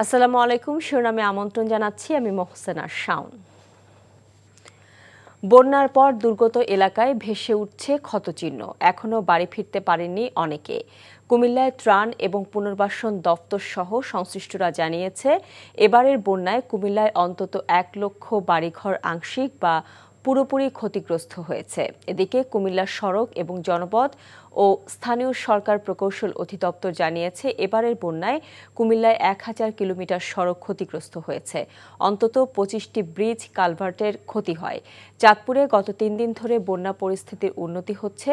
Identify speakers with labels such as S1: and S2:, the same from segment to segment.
S1: আসসালামু আলাইকুম শিরোনামে আমন্ত্রণ জানাচ্ছি আমি মহসেনা শাউন বন্যার পর দুর্গত এলাকায় ভেসে উঠছে ক্ষতচিহ্ন এখনও বাড়ি ফিরতে পারেননি অনেকে কুমিল্লায় ত্রাণ এবং পুনর্বাসন দপ্তর সহ সংশ্লিষ্টরা জানিয়েছে এবারের বন্যায় কুমিল্লায় অন্তত এক লক্ষ বাড়িঘর আংশিক বা পুরোপুরি ক্ষতিগ্রস্ত হয়েছে এদিকে কুমিল্লার সড়ক এবং জনপথ ও স্থানীয় সরকার প্রকৌশল অধিদপ্তর জানিয়েছে এবারের বন্যায় কুমিল্লায় এক হাজার কিলোমিটার সড়ক ক্ষতিগ্রস্ত হয়েছে অন্তত পঁচিশটি ব্রিজ কালভার্টের ক্ষতি হয় চাঁদপুরে গত তিন দিন ধরে বন্যা পরিস্থিতির উন্নতি হচ্ছে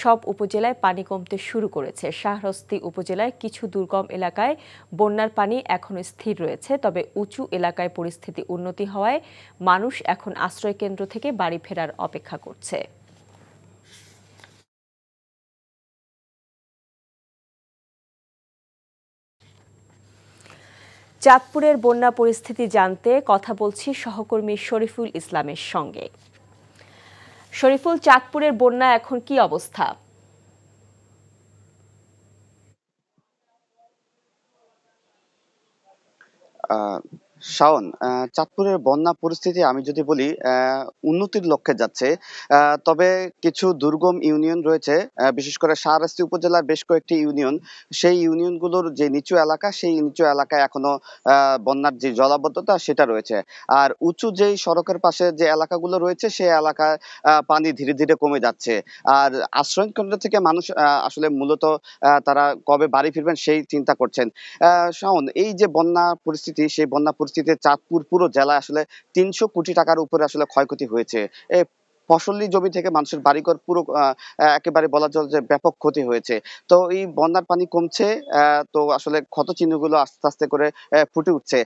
S1: সব উপজেলায় পানি কমতে শুরু করেছে শাহরস্তি উপজেলায় কিছু দুর্গম এলাকায় বন্যার পানি এখনও স্থির রয়েছে তবে উঁচু এলাকায় পরিস্থিতি উন্নতি হওয়ায় মানুষ এখন আশ্রয়কেন্দ্র থেকে বাড়ি ফেরার অপেক্ষা করছে চাঁদপুরের বন্যা পরিস্থিতি জানতে কথা বলছি সহকর্মী শরীফুল ইসলামের সঙ্গে শরীফুল চাঁদপুরের বন্যা এখন কি অবস্থা
S2: শাওন চাঁদপুরের বন্যা পরিস্থিতি আমি যদি বলি উন্নতির লক্ষ্যে যাচ্ছে তবে কিছু দুর্গম ইউনিয়ন রয়েছে বিশেষ করে শাহরাস্তি উপজেলার বেশ কয়েকটি ইউনিয়ন সেই ইউনিয়নগুলোর যে নিচু এলাকা সেই নিচু এলাকায় এখনো বন্যার যে জলাবদ্ধতা সেটা রয়েছে আর উঁচু যেই সড়কের পাশে যে এলাকাগুলো রয়েছে সেই এলাকা পানি ধীরে ধীরে কমে যাচ্ছে আর আশ্রয় কেন্দ্র থেকে মানুষ আসলে মূলত তারা কবে বাড়ি ফিরবেন সেই চিন্তা করছেন শাওন এই যে বন্যা পরিস্থিতি সেই বন্যা পরিস্থিতিতে চাঁদপুর পুরো জেলা আসলে তিনশো কোটি টাকার উপরে আসলে ক্ষয়ক্ষতি হয়েছে এ ফসলি জমি থেকে মানুষের বাড়িঘর পুরো একেবারে বলা চলে যে ব্যাপক ক্ষতি হয়েছে তো এই বন্যার পানি কমছে তো আসলে ক্ষত চিহ্নগুলো আস্তে আস্তে করে ফুটে উঠছে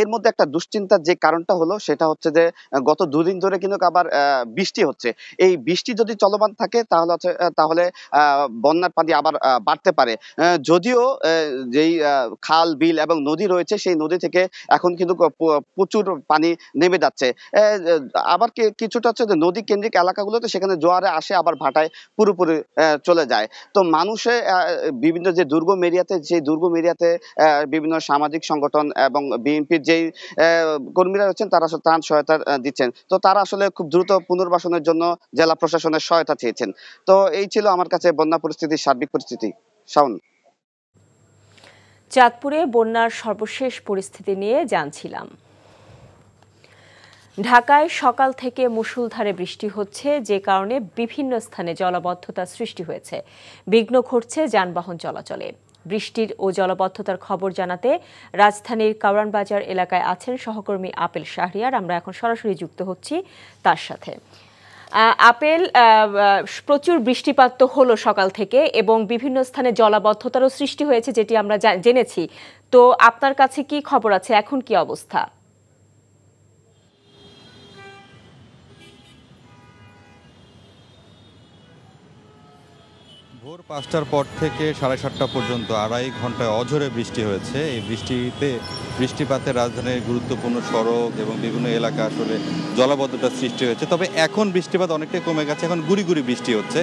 S2: এর মধ্যে একটা দুশ্চিন্তার যে কারণটা হলো সেটা হচ্ছে যে গত দুদিন ধরে কিন্তু আবার বৃষ্টি হচ্ছে এই বৃষ্টি যদি চলমান থাকে তাহলে তাহলে বন্যার পানি আবার বাড়তে পারে যদিও যেই খাল বিল এবং নদী রয়েছে সেই নদী থেকে এখন কিন্তু প্রচুর পানি নেমে যাচ্ছে আবার কিছুটা হচ্ছে নদী কেন্দ্রিক নদীকেন্দ্রিক এলাকাগুলোতে সেখানে জোয়ারে আসে আবার ভাটায় পুরোপুরি চলে যায় তো মানুষে বিভিন্ন যে দুর্গম এরিয়াতে সেই দুর্গম এরিয়াতে বিভিন্ন সামাজিক সংগঠন এবং বিএনপির যেই কর্মীরা রয়েছেন তারা আসলে ত্রাণ সহায়তা দিচ্ছেন তো তারা আসলে খুব দ্রুত পুনর্বাসনের জন্য জেলা প্রশাসনের সহায়তা চেয়েছেন তো এই ছিল আমার কাছে বন্যা পরিস্থিতির সার্বিক পরিস্থিতি শাওন
S1: চাঁদপুরে বন্যার সর্বশেষ পরিস্থিতি নিয়ে জানছিলাম ঢাকায় সকাল থেকে মুসুলধারে বৃষ্টি হচ্ছে যে কারণে বিভিন্ন স্থানে জলবদ্ধতা সৃষ্টি হয়েছে বিঘ্ন ঘটছে যানবাহন চলাচলে বৃষ্টির ও জলবদ্ধতার খবর জানাতে রাজধানীর কাউরানবাজার এলাকায় আছেন সহকর্মী আপেল শাহরিয়ার আমরা এখন সরাসরি যুক্ত হচ্ছি তার সাথে আপেল প্রচুর বৃষ্টিপাত তো হলো সকাল থেকে এবং বিভিন্ন স্থানে জলাবদ্ধতারও সৃষ্টি হয়েছে যেটি আমরা জেনেছি তো আপনার কাছে কি খবর আছে এখন কি অবস্থা
S3: ভোর পাঁচটার পর থেকে সাড়ে সাতটা পর্যন্ত আড়াই ঘন্টায় অঝরে বৃষ্টি হয়েছে এই বৃষ্টিতে বৃষ্টিপাতে রাজধানীর গুরুত্বপূর্ণ সড়ক এবং বিভিন্ন এলাকা আসলে জলাবদ্ধতার সৃষ্টি হয়েছে তবে এখন বৃষ্টিপাত অনেকটাই কমে গেছে এখন গুড়ি গুড়ি বৃষ্টি হচ্ছে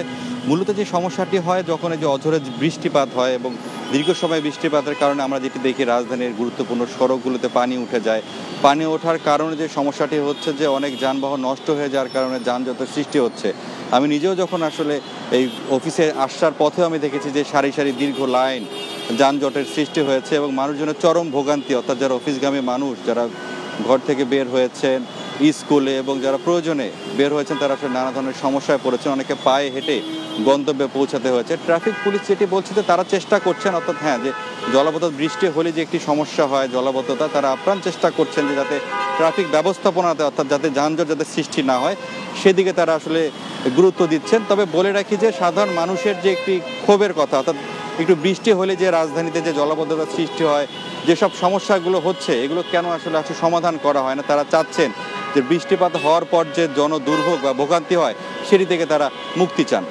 S3: মূলত যে সমস্যাটি হয় যখন এই যে অঝরে বৃষ্টিপাত হয় এবং দীর্ঘ সময় বৃষ্টিপাতের কারণে আমরা যেটি দেখি রাজধানীর গুরুত্বপূর্ণ সড়কগুলোতে পানি উঠে যায় পানি ওঠার কারণে যে সমস্যাটি হচ্ছে যে অনেক যানবাহন নষ্ট হয়ে যাওয়ার কারণে যানজটের সৃষ্টি হচ্ছে আমি নিজেও যখন আসলে এই অফিসে আসার পথেও আমি দেখেছি যে সারি সারি দীর্ঘ লাইন যানজটের সৃষ্টি হয়েছে এবং মানুষজনের চরম ভোগান্তি অর্থাৎ যারা অফিসগামী মানুষ যারা ঘর থেকে বের হয়েছেন স্কুলে এবং যারা প্রয়োজনে বের হয়েছেন তারা আসলে নানা ধরনের সমস্যায় পড়েছেন অনেকে পায়ে হেঁটে গন্তব্যে পৌঁছাতে হয়েছে ট্রাফিক পুলিশ যেটি বলছে যে তারা চেষ্টা করছেন অর্থাৎ হ্যাঁ যে জলাবদ্ধ বৃষ্টি হলে যে একটি সমস্যা হয় জলাবদ্ধতা তারা আপ্রাণ চেষ্টা করছেন যে যাতে ট্রাফিক ব্যবস্থাপনাতে অর্থাৎ যাতে যানজট যাতে সৃষ্টি না হয় সেদিকে তারা আসলে গুরুত্ব দিচ্ছেন তবে বলে রাখি যে সাধারণ মানুষের যে একটি ক্ষোভের কথা অর্থাৎ একটু বৃষ্টি হলে যে রাজধানীতে যে জলবদ্ধতা সৃষ্টি হয় যেসব সমস্যাগুলো হচ্ছে এগুলো কেন আসলে আসলে সমাধান করা হয় না তারা চাচ্ছেন যে বৃষ্টিপাত হওয়ার পর যে জন দুর্ভোগ বা ভোগান্তি হয় সেটি থেকে তারা মুক্তি চান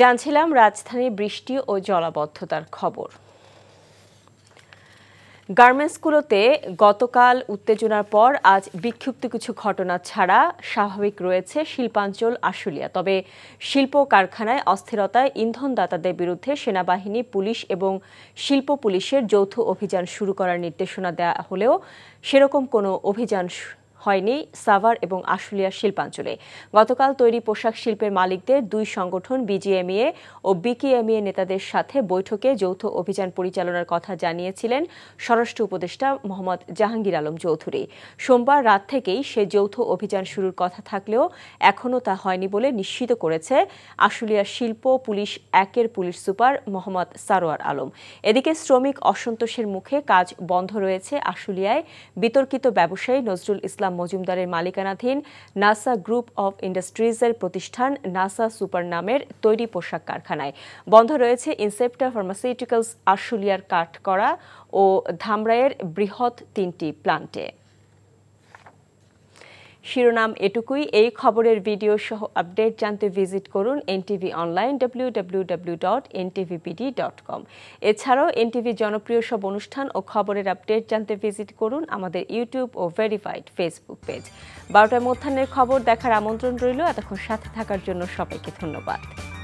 S1: জানছিলাম রাজধানীর বৃষ্টি ও জলাবদ্ধতার খবর গার্মেন্টসগুলোতে গতকাল উত্তেজনার পর আজ বিক্ষুব্ধ কিছু ঘটনা ছাড়া স্বাভাবিক রয়েছে শিল্পাঞ্চল আশুলিয়া তবে শিল্প কারখানায় অস্থিরতায় ইন্ধনদাতাদের বিরুদ্ধে সেনাবাহিনী পুলিশ এবং শিল্প পুলিশের যৌথ অভিযান শুরু করার নির্দেশনা দেওয়া হলেও সেরকম কোনো অভিযান হয়নি সাভার এবং আশুলিয়া শিল্পাঞ্চলে গতকাল তৈরি পোশাক শিল্পের মালিকদের দুই সংগঠন বিজিএমইএ ও বিকিএমইএ নেতাদের সাথে বৈঠকে যৌথ অভিযান পরিচালনার কথা জানিয়েছিলেন স্বরাষ্ট্র উপদেষ্টা মোহাম্মদ জাহাঙ্গীর আলম চৌধুরী সোমবার রাত থেকেই সে যৌথ অভিযান শুরুর কথা থাকলেও এখনও তা হয়নি বলে নিশ্চিত করেছে আশুলিয়া শিল্প পুলিশ একের পুলিশ সুপার মোহাম্মদ সারোয়ার আলম এদিকে শ্রমিক অসন্তোষের মুখে কাজ বন্ধ রয়েছে আশুলিয়ায় বিতর্কিত ব্যবসায়ী নজরুল ইসলাম ইসলাম মজুমদারের মালিকানাধীন নাসা গ্রুপ অব ইন্ডাস্ট্রিজের প্রতিষ্ঠান নাসা সুপার নামের তৈরি পোশাক কারখানায় বন্ধ রয়েছে ইনসেপ্টা ফার্মাসিউটিক্যালস আশুলিয়ার কাঠকড়া ও ধামরায়ের বৃহৎ তিনটি প্লান্টে শিরোনাম এটুকুই এই খবরের ভিডিও সহ আপডেট জানতে ভিজিট করুন এনটিভি অনলাইন ডাব্লিউ এছাড়াও এনটিভি জনপ্রিয় সব অনুষ্ঠান ও খবরের আপডেট জানতে ভিজিট করুন আমাদের ইউটিউব ও ভেরিফাইড ফেসবুক পেজ বারোটায় মধ্যাহ্নের খবর দেখার আমন্ত্রণ রইল এতক্ষণ সাথে থাকার জন্য সবাইকে ধন্যবাদ